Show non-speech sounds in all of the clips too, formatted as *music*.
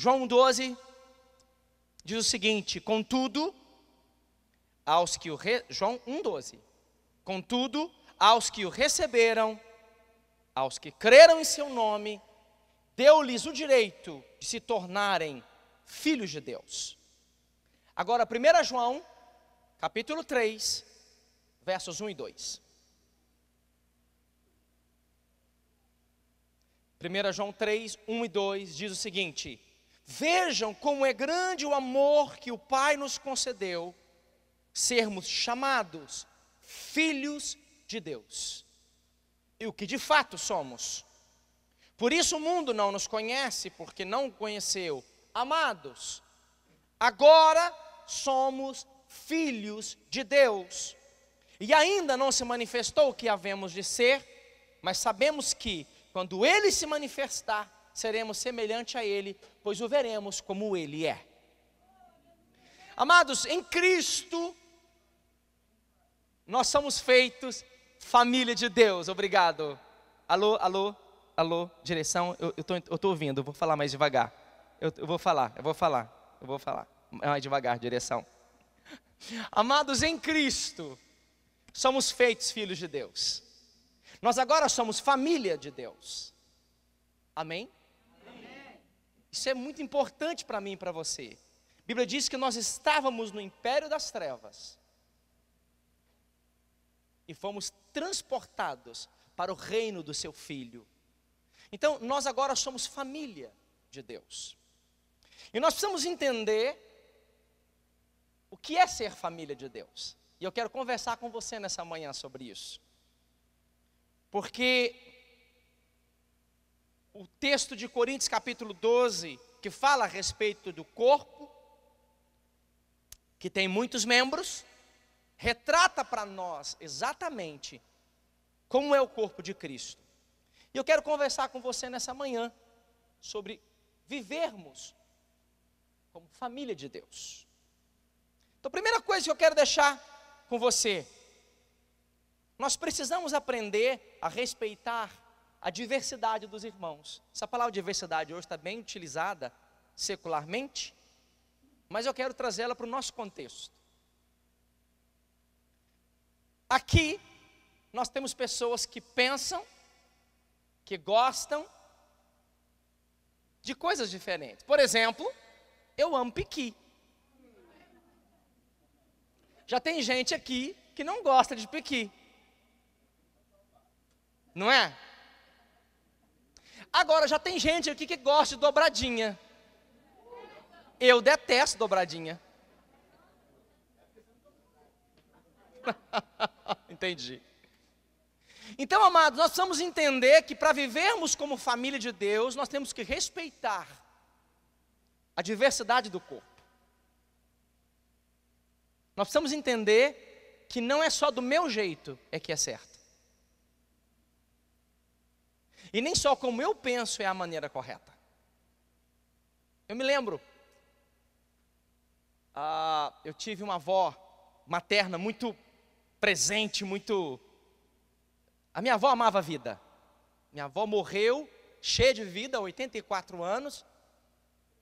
João 12 diz o seguinte: Contudo, aos que o re... João 1:12. Contudo, aos que o receberam, aos que creram em seu nome, deu-lhes o direito de se tornarem filhos de Deus. Agora, 1 João, capítulo 3, versos 1 e 2. 1 João 3, 1 e 2 diz o seguinte: Vejam como é grande o amor que o Pai nos concedeu, sermos chamados filhos de Deus. E o que de fato somos. Por isso o mundo não nos conhece, porque não conheceu. Amados, agora somos filhos de Deus. E ainda não se manifestou o que havemos de ser, mas sabemos que, quando Ele se manifestar, seremos semelhante a Ele, pois o veremos como Ele é. Amados, em Cristo, nós somos feitos família de Deus. Obrigado. Alô, alô, alô, direção, eu estou eu, eu tô ouvindo, vou falar mais devagar. Eu, eu vou falar, eu vou falar, eu vou falar. Mais devagar, direção. Amados em Cristo, somos feitos filhos de Deus. Nós agora somos família de Deus. Amém? Isso é muito importante para mim e para você. A Bíblia diz que nós estávamos no império das trevas e fomos transportados para o reino do seu filho. Então, nós agora somos família de Deus. E nós precisamos entender o que é ser família de Deus. E eu quero conversar com você nessa manhã sobre isso. Porque o texto de Coríntios capítulo 12, que fala a respeito do corpo, que tem muitos membros, retrata para nós exatamente como é o corpo de Cristo. E eu quero conversar com você nessa manhã sobre vivermos como família de Deus. Então, a primeira coisa que eu quero deixar com você, nós precisamos aprender a respeitar a diversidade dos irmãos. Essa palavra diversidade hoje está bem utilizada secularmente, mas eu quero trazê-la para o nosso contexto. Aqui, nós temos pessoas que pensam, que gostam de coisas diferentes. Por exemplo, eu amo piqui. Já tem gente aqui que não gosta de piqui. Não é? Agora, já tem gente aqui que gosta de dobradinha. Eu detesto dobradinha. *laughs* Entendi. Então, amados, nós precisamos entender que para vivermos como família de Deus, nós temos que respeitar a diversidade do corpo. Nós precisamos entender que não é só do meu jeito é que é certo. E nem só como eu penso é a maneira correta. Eu me lembro, ah, eu tive uma avó materna muito presente, muito. A minha avó amava a vida. Minha avó morreu cheia de vida, 84 anos,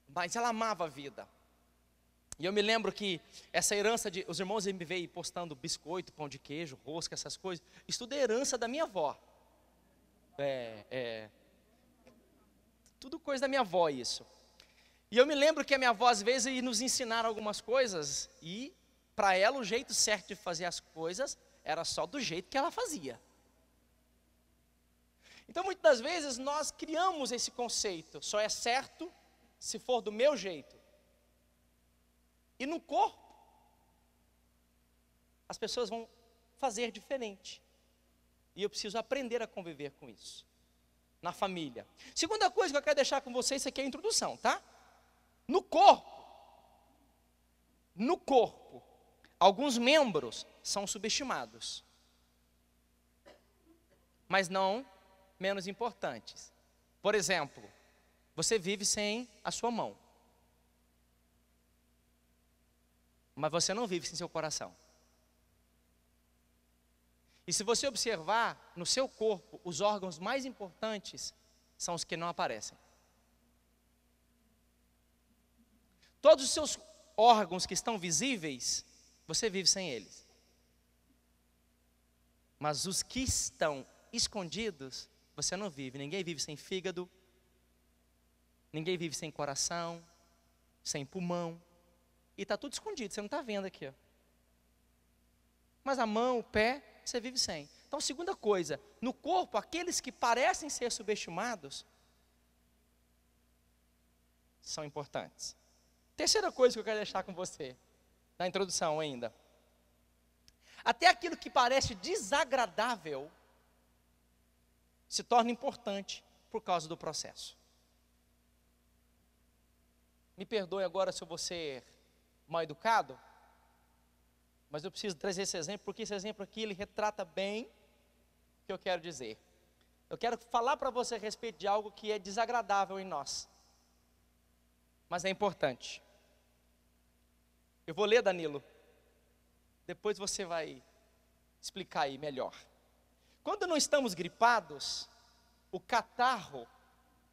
mas ela amava a vida. E eu me lembro que essa herança de. Os irmãos me veem postando biscoito, pão de queijo, rosca, essas coisas. Isso tudo é herança da minha avó. É, é. Tudo coisa da minha avó isso. E eu me lembro que a minha avó às vezes ia nos ensinar algumas coisas e para ela o jeito certo de fazer as coisas era só do jeito que ela fazia. Então muitas das vezes nós criamos esse conceito, só é certo se for do meu jeito. E no corpo as pessoas vão fazer diferente. E eu preciso aprender a conviver com isso. Na família. Segunda coisa que eu quero deixar com vocês, isso aqui é a introdução, tá? No corpo. No corpo. Alguns membros são subestimados. Mas não menos importantes. Por exemplo, você vive sem a sua mão. Mas você não vive sem seu coração. E se você observar no seu corpo, os órgãos mais importantes são os que não aparecem. Todos os seus órgãos que estão visíveis, você vive sem eles. Mas os que estão escondidos, você não vive. Ninguém vive sem fígado, ninguém vive sem coração, sem pulmão. E está tudo escondido, você não está vendo aqui. Ó. Mas a mão, o pé, você vive sem. Então, segunda coisa, no corpo, aqueles que parecem ser subestimados são importantes. Terceira coisa que eu quero deixar com você, na introdução ainda. Até aquilo que parece desagradável se torna importante por causa do processo. Me perdoe agora se eu vou ser mal educado, mas eu preciso trazer esse exemplo, porque esse exemplo aqui ele retrata bem o que eu quero dizer. Eu quero falar para você a respeito de algo que é desagradável em nós, mas é importante. Eu vou ler, Danilo, depois você vai explicar aí melhor. Quando não estamos gripados, o catarro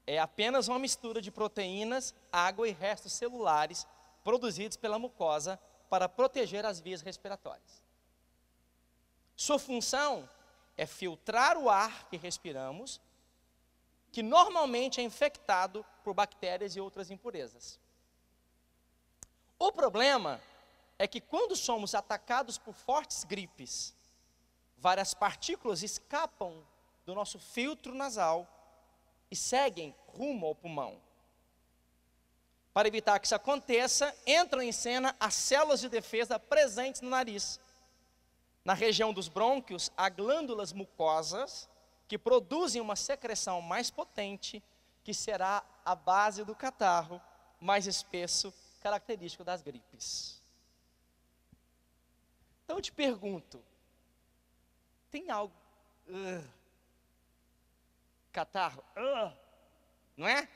é apenas uma mistura de proteínas, água e restos celulares produzidos pela mucosa para proteger as vias respiratórias. Sua função é filtrar o ar que respiramos, que normalmente é infectado por bactérias e outras impurezas. O problema é que quando somos atacados por fortes gripes, várias partículas escapam do nosso filtro nasal e seguem rumo ao pulmão. Para evitar que isso aconteça, entram em cena as células de defesa presentes no nariz. Na região dos brônquios, há glândulas mucosas que produzem uma secreção mais potente, que será a base do catarro mais espesso, característico das gripes. Então eu te pergunto: tem algo. Uh, catarro? Uh, não é?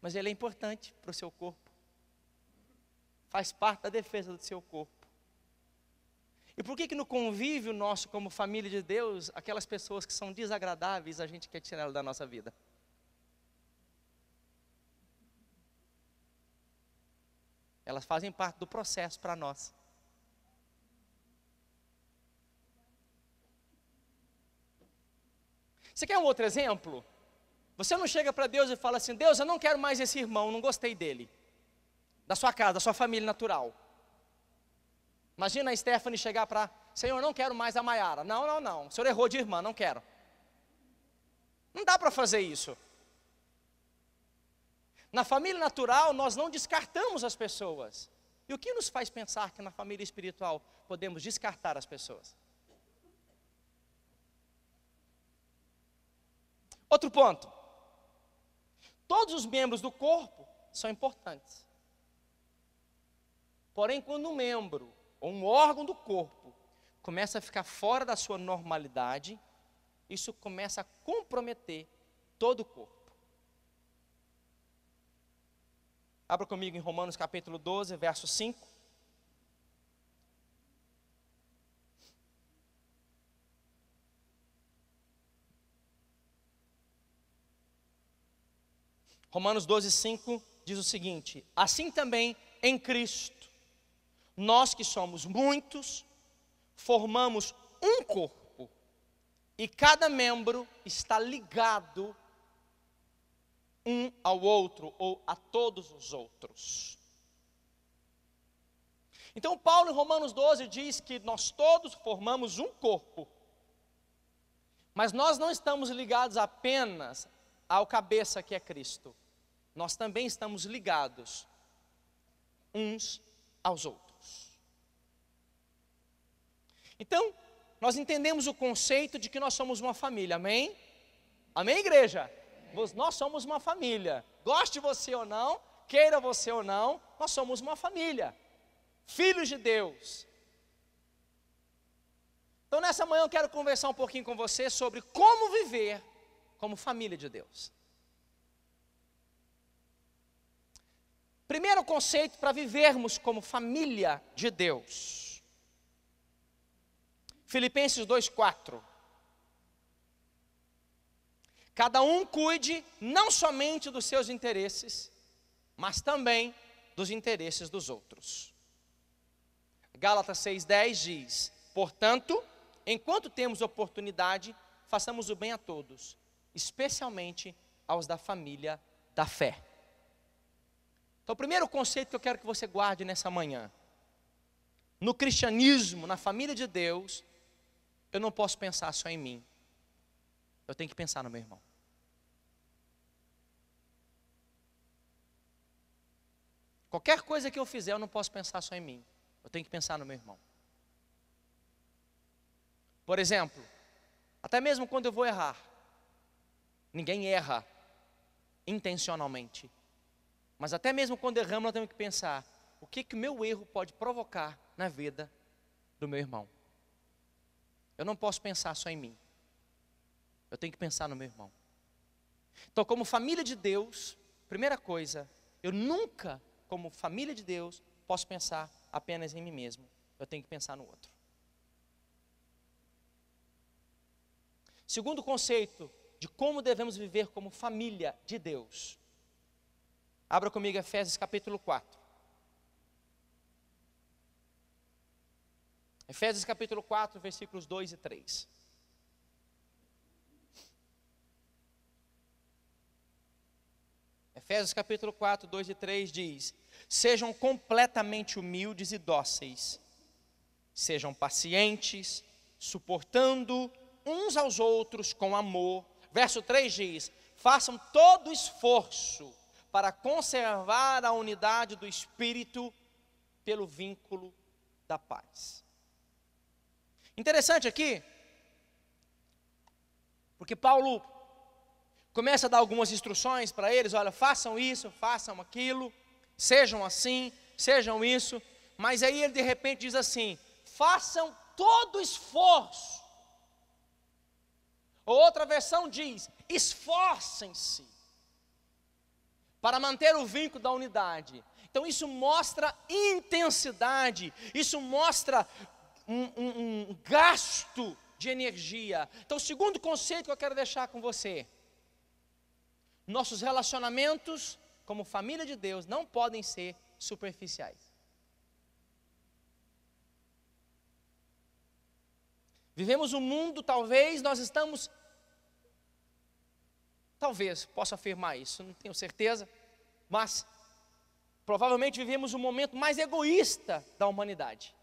mas ele é importante para o seu corpo. Faz parte da defesa do seu corpo. E por que que no convívio nosso como família de Deus, aquelas pessoas que são desagradáveis, a gente quer tirá-las da nossa vida? Elas fazem parte do processo para nós. Você quer um outro exemplo? Você não chega para Deus e fala assim: Deus, eu não quero mais esse irmão, não gostei dele. Da sua casa, da sua família natural. Imagina a Stephanie chegar para: Senhor, não quero mais a Maiara. Não, não, não. O senhor errou de irmã, não quero. Não dá para fazer isso. Na família natural, nós não descartamos as pessoas. E o que nos faz pensar que na família espiritual podemos descartar as pessoas? Outro ponto. Todos os membros do corpo são importantes. Porém, quando um membro ou um órgão do corpo começa a ficar fora da sua normalidade, isso começa a comprometer todo o corpo. Abra comigo em Romanos capítulo 12, verso 5. Romanos 12, 5 diz o seguinte: Assim também em Cristo, nós que somos muitos, formamos um corpo, e cada membro está ligado um ao outro ou a todos os outros. Então, Paulo em Romanos 12 diz que nós todos formamos um corpo, mas nós não estamos ligados apenas ao cabeça que é Cristo, nós também estamos ligados uns aos outros. Então, nós entendemos o conceito de que nós somos uma família, amém? Amém, igreja? Nós somos uma família. Goste você ou não, queira você ou não, nós somos uma família. Filhos de Deus. Então, nessa manhã eu quero conversar um pouquinho com você sobre como viver como família de Deus. Primeiro conceito para vivermos como família de Deus. Filipenses 2:4. Cada um cuide não somente dos seus interesses, mas também dos interesses dos outros. Gálatas 6:10 diz: "Portanto, enquanto temos oportunidade, façamos o bem a todos, especialmente aos da família da fé." Então, o primeiro conceito que eu quero que você guarde nessa manhã: no cristianismo, na família de Deus, eu não posso pensar só em mim, eu tenho que pensar no meu irmão. Qualquer coisa que eu fizer, eu não posso pensar só em mim, eu tenho que pensar no meu irmão. Por exemplo, até mesmo quando eu vou errar, ninguém erra intencionalmente. Mas até mesmo quando erramos, nós temos que pensar: o que que o meu erro pode provocar na vida do meu irmão? Eu não posso pensar só em mim. Eu tenho que pensar no meu irmão. Então, como família de Deus, primeira coisa, eu nunca, como família de Deus, posso pensar apenas em mim mesmo. Eu tenho que pensar no outro. Segundo conceito de como devemos viver como família de Deus. Abra comigo Efésios capítulo 4. Efésios capítulo 4, versículos 2 e 3. Efésios capítulo 4, 2 e 3 diz: Sejam completamente humildes e dóceis, sejam pacientes, suportando uns aos outros com amor. Verso 3 diz: Façam todo esforço para conservar a unidade do espírito pelo vínculo da paz. Interessante aqui, porque Paulo começa a dar algumas instruções para eles: olha, façam isso, façam aquilo, sejam assim, sejam isso. Mas aí ele de repente diz assim: façam todo esforço. Outra versão diz: esforcem-se para manter o vínculo da unidade. Então isso mostra intensidade, isso mostra um, um, um, gasto de energia. Então, o segundo conceito que eu quero deixar com você: nossos relacionamentos como família de Deus não podem ser superficiais. Vivemos um mundo, talvez, nós estamos Talvez possa afirmar isso, não tenho certeza, mas provavelmente vivemos o um momento mais egoísta da humanidade.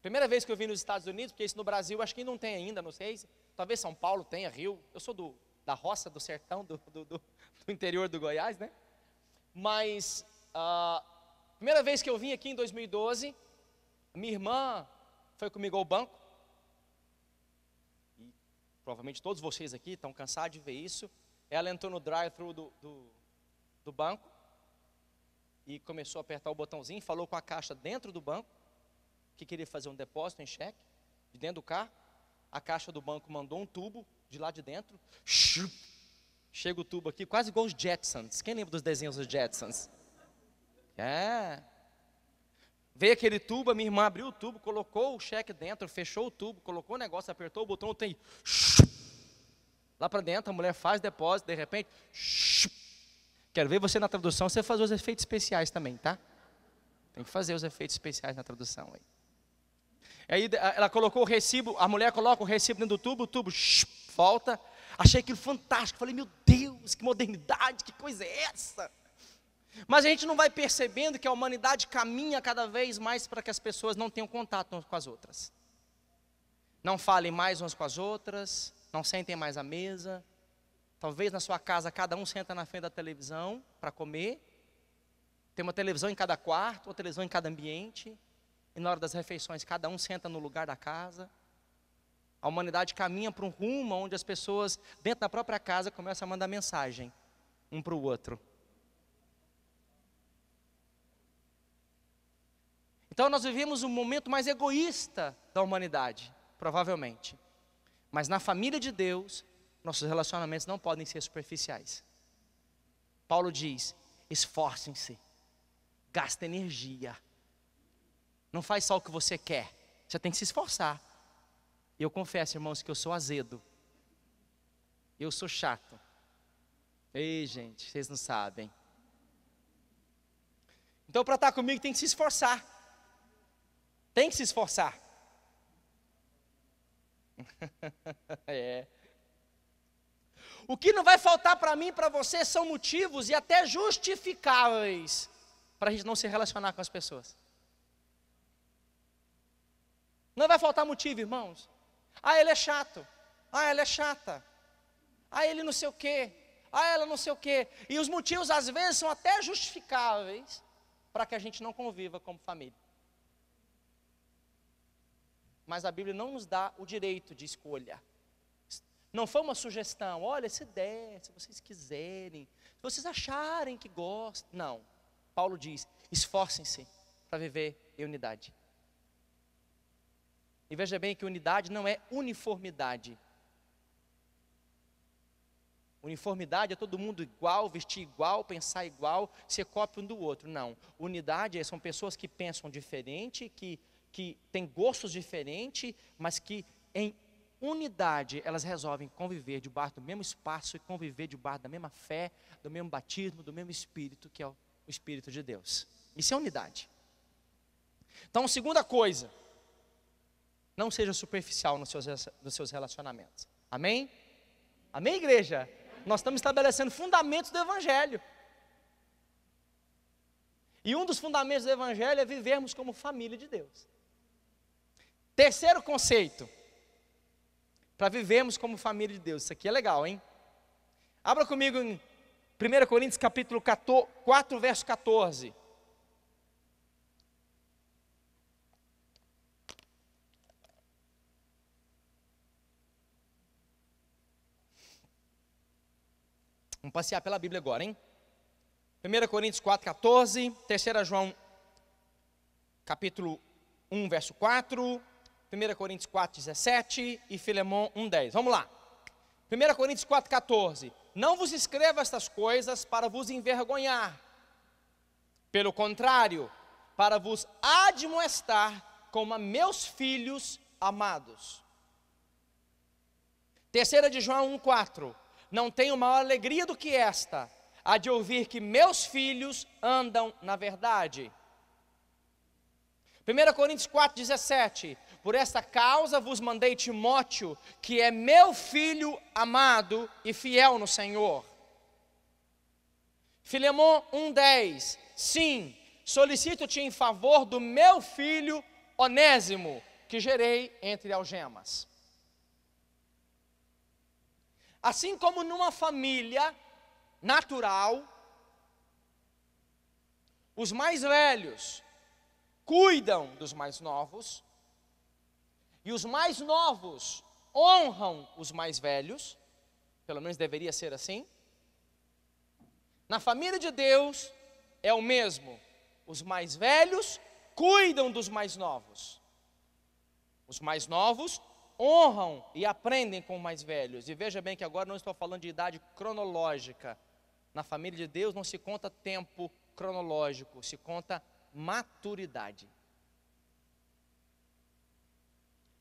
Primeira vez que eu vim nos Estados Unidos, porque isso no Brasil acho que não tem ainda, não sei. Talvez São Paulo tenha, Rio. Eu sou do, da roça, do sertão, do, do, do, do interior do Goiás, né? Mas, uh, primeira vez que eu vim aqui em 2012, minha irmã foi comigo ao banco provavelmente todos vocês aqui estão cansados de ver isso. Ela entrou no drive-thru do, do, do banco e começou a apertar o botãozinho, falou com a caixa dentro do banco, que queria fazer um depósito em cheque, de dentro do carro. A caixa do banco mandou um tubo de lá de dentro. Chega o tubo aqui, quase igual os Jetsons. Quem lembra dos desenhos dos Jetsons? É. Veio aquele tubo, a minha irmã abriu o tubo, colocou o cheque dentro, fechou o tubo, colocou o negócio, apertou o botão, tem. *laughs* Lá para dentro, a mulher faz depósito, de repente. *laughs* Quero ver você na tradução, você fazer os efeitos especiais também, tá? Tem que fazer os efeitos especiais na tradução aí. Aí ela colocou o recibo, a mulher coloca o recibo dentro do tubo, o tubo *laughs* volta. Achei aquilo fantástico. Falei, meu Deus, que modernidade, que coisa é essa? Mas a gente não vai percebendo que a humanidade caminha cada vez mais para que as pessoas não tenham contato umas com as outras. Não falem mais umas com as outras, não sentem mais à mesa. Talvez na sua casa cada um senta na frente da televisão para comer. Tem uma televisão em cada quarto, uma televisão em cada ambiente. E na hora das refeições cada um senta no lugar da casa. A humanidade caminha para um rumo onde as pessoas, dentro da própria casa, começam a mandar mensagem um para o outro. Então nós vivemos um momento mais egoísta da humanidade, provavelmente. Mas na família de Deus, nossos relacionamentos não podem ser superficiais. Paulo diz: esforcem-se, gasta energia. Não faz só o que você quer, você tem que se esforçar. E eu confesso, irmãos, que eu sou azedo. Eu sou chato. Ei, gente, vocês não sabem. Então, para estar tá comigo, tem que se esforçar. Tem que se esforçar. *laughs* é. O que não vai faltar para mim e para você são motivos e até justificáveis para a gente não se relacionar com as pessoas. Não vai faltar motivo, irmãos. Ah, ele é chato. Ah, ela é chata. Ah, ele não sei o quê. Ah, ela não sei o quê. E os motivos às vezes são até justificáveis para que a gente não conviva como família mas a Bíblia não nos dá o direito de escolha. Não foi uma sugestão, olha, se der, se vocês quiserem, se vocês acharem que gostam. Não. Paulo diz: esforcem-se para viver em unidade. E veja bem que unidade não é uniformidade. Uniformidade é todo mundo igual, vestir igual, pensar igual, ser cópia um do outro. Não. Unidade é, são pessoas que pensam diferente, que que têm gostos diferentes, mas que em unidade elas resolvem conviver debaixo do mesmo espaço e conviver debaixo da mesma fé, do mesmo batismo, do mesmo espírito que é o espírito de Deus. Isso é unidade. Então, segunda coisa, não seja superficial nos seus, nos seus relacionamentos. Amém? Amém, igreja? Nós estamos estabelecendo fundamentos do Evangelho. E um dos fundamentos do Evangelho é vivermos como família de Deus. Terceiro conceito, para vivermos como família de Deus. Isso aqui é legal, hein? Abra comigo em 1 Coríntios capítulo 4, verso 14. Vamos passear pela Bíblia agora, hein? 1 Coríntios 4, 14, 3 João capítulo 1, verso 4, 1 Coríntios 4, 17 e Filemão 1, 10. Vamos lá. 1 Coríntios 4, 14. Não vos escreva estas coisas para vos envergonhar. Pelo contrário, para vos admoestar como a meus filhos amados. Terceira de João 1,4. Não tenho maior alegria do que esta, a de ouvir que meus filhos andam na verdade. 1 Coríntios 4,17. Por esta causa vos mandei Timóteo, que é meu filho amado e fiel no Senhor. Filemão 1,10: Sim, solicito-te em favor do meu filho Onésimo, que gerei entre algemas. Assim como numa família natural, os mais velhos cuidam dos mais novos, e os mais novos honram os mais velhos, pelo menos deveria ser assim. Na família de Deus é o mesmo. Os mais velhos cuidam dos mais novos. Os mais novos honram e aprendem com os mais velhos. E veja bem que agora não estou falando de idade cronológica. Na família de Deus não se conta tempo cronológico, se conta maturidade.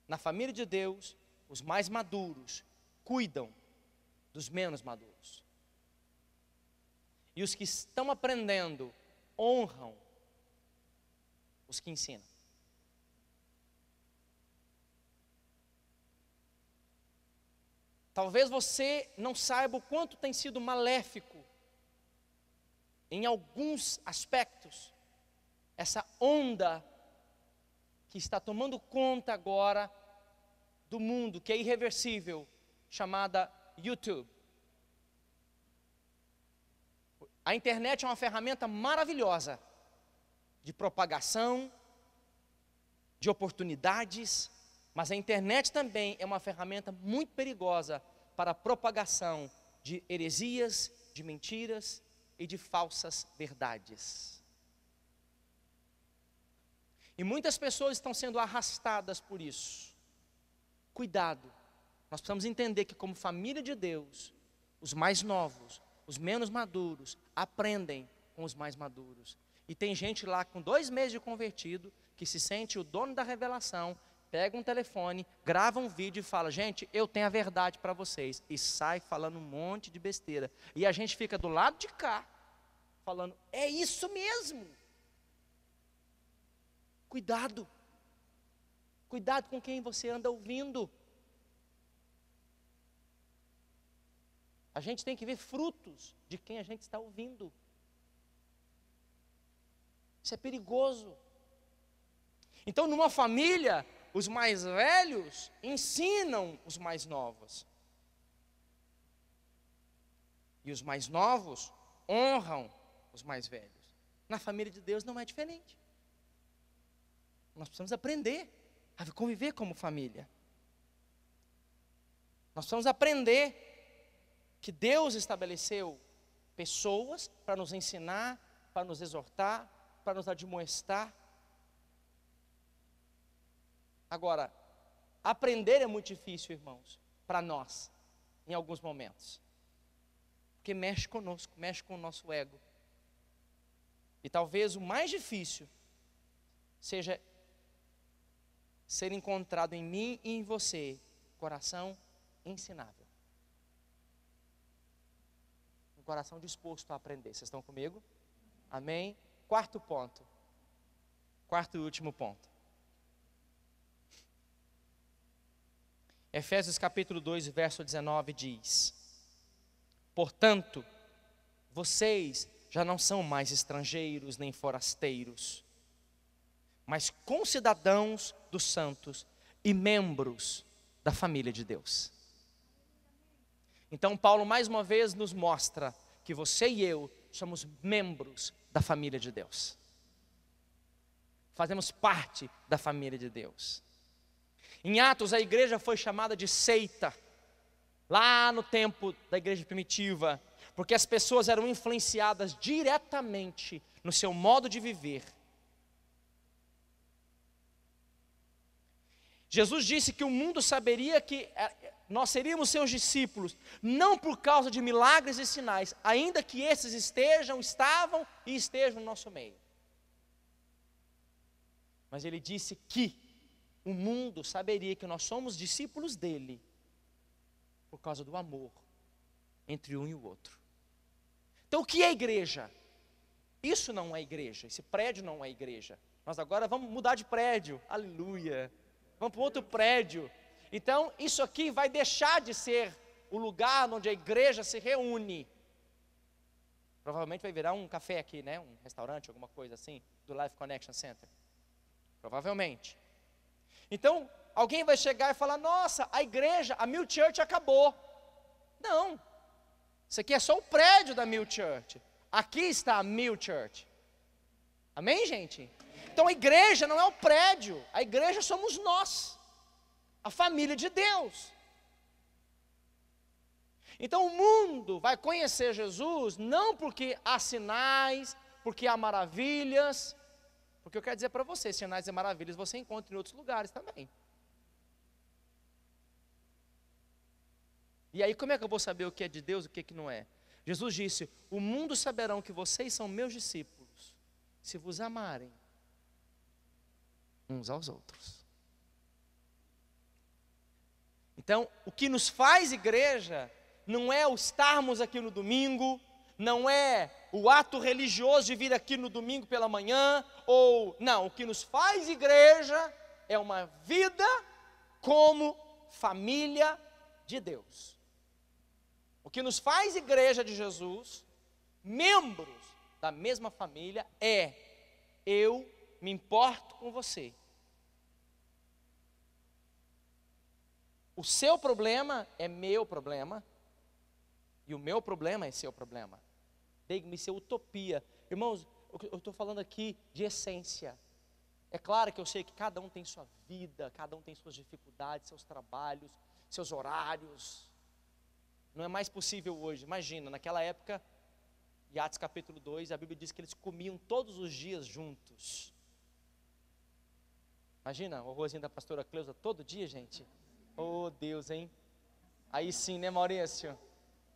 Na família de Deus, os mais maduros cuidam dos menos maduros. E os que estão aprendendo honram os que ensinam. Talvez você não saiba o quanto tem sido maléfico em alguns aspectos essa onda que está tomando conta agora do mundo, que é irreversível, chamada YouTube. A internet é uma ferramenta maravilhosa de propagação, de oportunidades, mas a internet também é uma ferramenta muito perigosa para a propagação de heresias, de mentiras e de falsas verdades. E muitas pessoas estão sendo arrastadas por isso. Cuidado. Nós precisamos entender que, como família de Deus, os mais novos, os menos maduros, aprendem com os mais maduros. E tem gente lá com dois meses de convertido que se sente o dono da revelação, pega um telefone, grava um vídeo e fala: Gente, eu tenho a verdade para vocês. E sai falando um monte de besteira. E a gente fica do lado de cá, falando: É isso mesmo. Cuidado. Cuidado com quem você anda ouvindo. A gente tem que ver frutos de quem a gente está ouvindo. Isso é perigoso. Então, numa família, os mais velhos ensinam os mais novos. E os mais novos honram os mais velhos. Na família de Deus não é diferente. Nós precisamos aprender a conviver como família. Nós precisamos aprender que Deus estabeleceu pessoas para nos ensinar, para nos exortar, para nos admoestar. Agora, aprender é muito difícil, irmãos, para nós, em alguns momentos. Porque mexe conosco, mexe com o nosso ego. E talvez o mais difícil seja ser encontrado em mim e em você coração ensinável. Um coração disposto a aprender. Vocês estão comigo? Amém? Quarto ponto. Quarto e último ponto. Efésios capítulo 2, verso 19 diz: Portanto, vocês já não são mais estrangeiros nem forasteiros, mas concidadãos dos santos e membros da família de Deus. Então, Paulo mais uma vez nos mostra que você e eu somos membros da família de Deus. Fazemos parte da família de Deus. Em Atos, a igreja foi chamada de seita, lá no tempo da igreja primitiva, porque as pessoas eram influenciadas diretamente no seu modo de viver Jesus disse que o mundo saberia que eh, nós seríamos seus discípulos, não por causa de milagres e sinais, ainda que esses estejam, estavam e estejam no nosso meio. Mas ele disse que o mundo saberia que nós somos discípulos dele, por causa do amor entre um e o outro. Então, o que é igreja? Isso não é igreja, esse prédio não é igreja. Nós agora vamos mudar de prédio, aleluia. Vamos para um outro prédio. Então, isso aqui vai deixar de ser o lugar onde a igreja se reúne. Provavelmente vai virar um café aqui, né? Um restaurante, alguma coisa assim, do Life Connection Center. Provavelmente. Então, alguém vai chegar e falar: Nossa, a igreja, a Mill Church acabou. Não. Isso aqui é só o prédio da Mill Church. Aqui está a Mill Church. Amém, gente? Então a igreja não é o prédio, a igreja somos nós, a família de Deus. Então o mundo vai conhecer Jesus não porque há sinais, porque há maravilhas, porque eu quero dizer para vocês, sinais e maravilhas você encontra em outros lugares também. E aí como é que eu vou saber o que é de Deus e o que, é que não é? Jesus disse: "O mundo saberão que vocês são meus discípulos se vos amarem uns aos outros. Então, o que nos faz igreja não é o estarmos aqui no domingo, não é o ato religioso de vir aqui no domingo pela manhã, ou não, o que nos faz igreja é uma vida como família de Deus. O que nos faz igreja de Jesus, membros da mesma família é: eu me importo com você. O seu problema é meu problema, e o meu problema é seu problema. Diga-me, ser utopia. Irmãos, eu estou falando aqui de essência. É claro que eu sei que cada um tem sua vida, cada um tem suas dificuldades, seus trabalhos, seus horários. Não é mais possível hoje. Imagina, naquela época e Atos capítulo 2, a Bíblia diz que eles comiam todos os dias juntos. Imagina, o arrozinho da pastora Cleusa todo dia, gente. Oh Deus, hein? Aí sim, né, Maurício?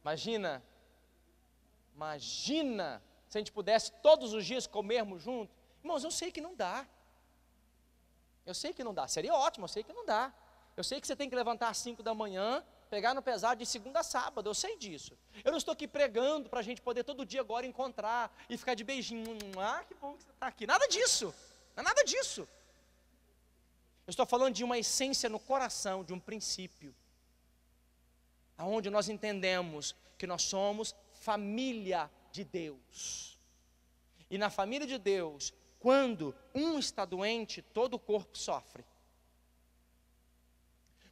Imagina, imagina se a gente pudesse todos os dias comermos juntos. Irmãos, eu sei que não dá. Eu sei que não dá. Seria ótimo, eu sei que não dá. Eu sei que você tem que levantar às 5 da manhã, pegar no pesado de segunda a sábado, eu sei disso. Eu não estou aqui pregando para a gente poder todo dia agora encontrar e ficar de beijinho. Hum, ah, que bom que você está aqui. Nada disso, não é nada disso. Eu estou falando de uma essência no coração, de um princípio, aonde nós entendemos que nós somos família de Deus. E na família de Deus, quando um está doente, todo o corpo sofre.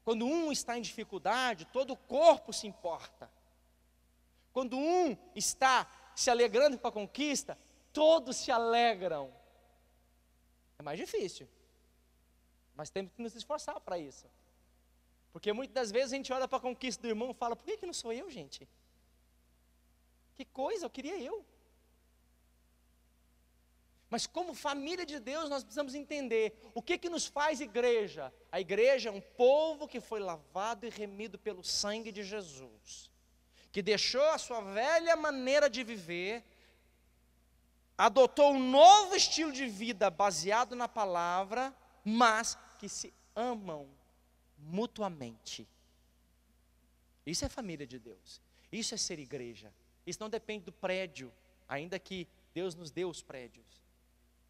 Quando um está em dificuldade, todo o corpo se importa. Quando um está se alegrando com a conquista, todos se alegram. É mais difícil. Mas temos que nos esforçar para isso. Porque muitas das vezes a gente olha para a conquista do irmão e fala: por que, que não sou eu, gente? Que coisa, eu queria eu. Mas como família de Deus, nós precisamos entender o que que nos faz igreja. A igreja é um povo que foi lavado e remido pelo sangue de Jesus, que deixou a sua velha maneira de viver, adotou um novo estilo de vida baseado na palavra, mas que se amam mutuamente. Isso é família de Deus. Isso é ser igreja. Isso não depende do prédio, ainda que Deus nos deu os prédios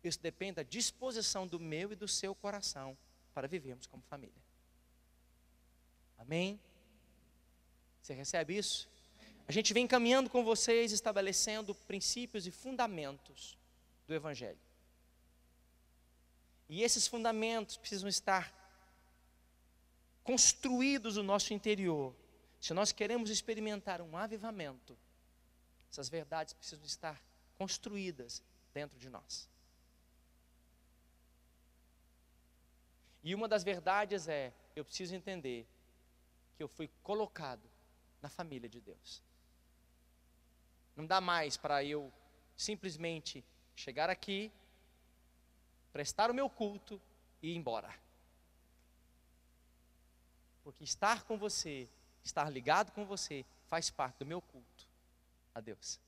isso depende da disposição do meu e do seu coração para vivermos como família. Amém? Você recebe isso? A gente vem caminhando com vocês, estabelecendo princípios e fundamentos do Evangelho. E esses fundamentos precisam estar construídos no nosso interior. Se nós queremos experimentar um avivamento, essas verdades precisam estar construídas dentro de nós. E uma das verdades é: eu preciso entender que eu fui colocado na família de Deus. Não dá mais para eu simplesmente chegar aqui, prestar o meu culto e ir embora. Porque estar com você, estar ligado com você, faz parte do meu culto a Deus.